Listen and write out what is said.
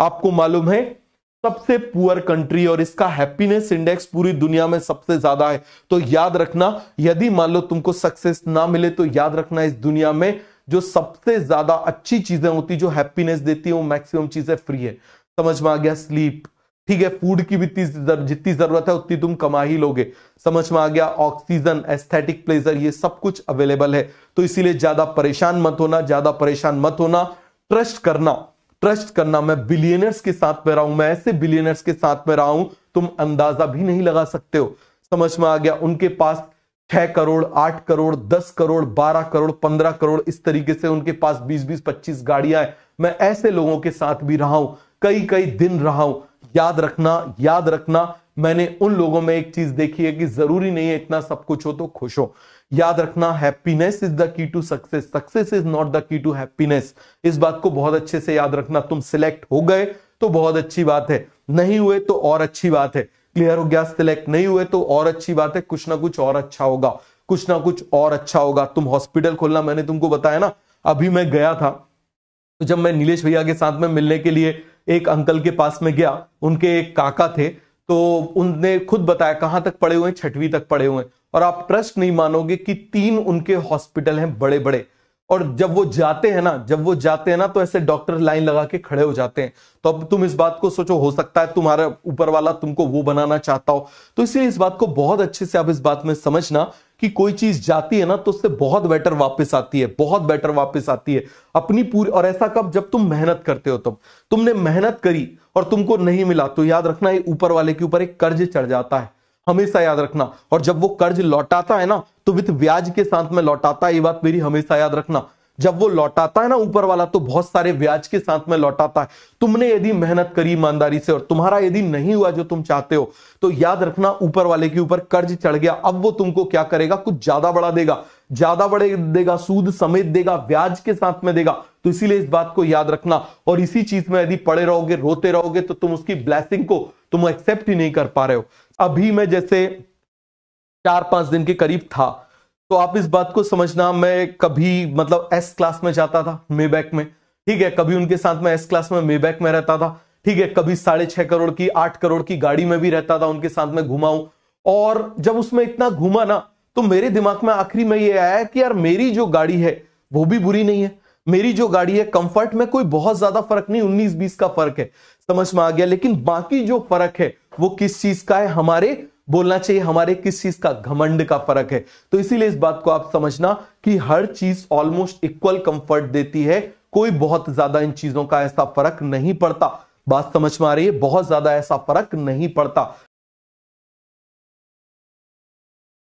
आपको मालूम है सबसे पुअर कंट्री और इसका हैप्पीनेस इंडेक्स पूरी दुनिया में सबसे ज्यादा है तो याद रखना यदि मान लो तुमको सक्सेस ना मिले तो याद रखना इस दुनिया में जो सबसे ज्यादा अच्छी चीजें होती जो हैप्पीनेस देती है वो मैक्सिमम चीजें फ्री है समझ में आ गया स्लीप ठीक है फूड की भी जितनी जरूरत है उतनी तुम कमा ही लोगे समझ में आ गया ऑक्सीजन एस्थेटिक प्लेजर ये सब कुछ अवेलेबल है तो इसीलिए ज्यादा परेशान मत होना ज्यादा परेशान मत होना ट्रस्ट करना ट्रस्ट करना मैं बिलियनर्स के साथ में रहा हूं मैं ऐसे बिलियनर्स के साथ में रहा हूं तुम अंदाजा भी नहीं लगा सकते हो समझ में आ गया उनके पास छह करोड़ आठ करोड़ दस करोड़ बारह करोड़ पंद्रह करोड़ इस तरीके से उनके पास बीस बीस पच्चीस गाड़ियां हैं मैं ऐसे लोगों के साथ भी रहा हूं कई कई दिन रहा हूं याद रखना याद रखना मैंने उन लोगों में एक चीज देखी है कि जरूरी नहीं है इतना सब कुछ हो तो खुश हो याद रखना happiness is the key to success success is not the key to happiness इस बात को बहुत अच्छे से याद रखना तुम सिलेक्ट हो गए तो बहुत अच्छी बात है नहीं हुए तो और अच्छी बात है क्लियर हो गया सिलेक्ट नहीं हुए तो और अच्छी बात है कुछ ना कुछ और अच्छा होगा कुछ ना कुछ और अच्छा होगा तुम हॉस्पिटल खोलना मैंने तुमको बताया ना अभी मैं गया था तो जब मैं नीलेश भैया के साथ में मिलने के लिए एक अंकल के पास में गया उनके एक काका थे तो उनने खुद बताया कहां तक पड़े हुए हैं छठवीं तक पड़े हुए हैं और आप ट्रस्ट नहीं मानोगे कि तीन उनके हॉस्पिटल हैं बड़े बड़े और जब वो जाते हैं ना जब वो जाते हैं ना तो ऐसे डॉक्टर लाइन लगा के खड़े हो जाते हैं तो अब तुम इस बात को सोचो हो सकता है तुम्हारा ऊपर वाला तुमको वो बनाना चाहता हो तो इसलिए इस बात को बहुत अच्छे से आप इस बात में समझना कि कोई चीज जाती है ना तो उससे बहुत बेटर वापस आती है बहुत बेटर वापस आती है अपनी पूरी और ऐसा कब जब तुम मेहनत करते हो तब तुमने मेहनत करी और तुमको नहीं मिला तो याद रखना ऊपर वाले के ऊपर एक कर्ज चढ़ जाता है हमेशा याद रखना और जब वो कर्ज लौटाता है ना तो विथ ब्याज के साथ में लौटाता है ये बात मेरी हमेशा याद रखना जब वो लौटाता है ना ऊपर वाला तो बहुत सारे ब्याज के साथ में लौटाता है तुमने यदि मेहनत करी ईमानदारी से और तुम्हारा यदि नहीं हुआ जो तुम चाहते हो तो याद रखना ऊपर वाले के ऊपर कर्ज चढ़ गया अब वो तुमको क्या करेगा कुछ ज्यादा बड़ा देगा ज्यादा बड़े देगा सूद समेत देगा ब्याज के साथ में देगा तो इसीलिए इस बात को याद रखना और इसी चीज में यदि पड़े रहोगे रोते रहोगे तो तुम उसकी ब्लैसिंग को तुम एक्सेप्ट ही नहीं कर पा रहे हो अभी मैं जैसे चार पांच दिन के करीब था तो आप इस बात को समझना मैं कभी मतलब एस क्लास में जाता था मेबैक में ठीक है कभी उनके साथ में एस क्लास में मेबैक में रहता था ठीक है कभी साढ़े छह करोड़ की आठ करोड़ की गाड़ी में भी रहता था उनके साथ में हूं और जब उसमें इतना घुमा ना तो मेरे दिमाग में आखिरी में ये आया कि यार मेरी जो गाड़ी है वो भी बुरी नहीं है मेरी जो गाड़ी है कंफर्ट में कोई बहुत ज्यादा फर्क नहीं उन्नीस बीस का फर्क है समझ में आ गया लेकिन बाकी जो फर्क है वो किस चीज का है हमारे बोलना चाहिए हमारे किस चीज का घमंड का फर्क है तो इसीलिए इस बात को आप समझना कि हर चीज ऑलमोस्ट इक्वल कंफर्ट देती है कोई बहुत ज्यादा इन चीजों का ऐसा फर्क नहीं पड़ता बात समझ में आ रही है बहुत ज्यादा ऐसा फर्क नहीं पड़ता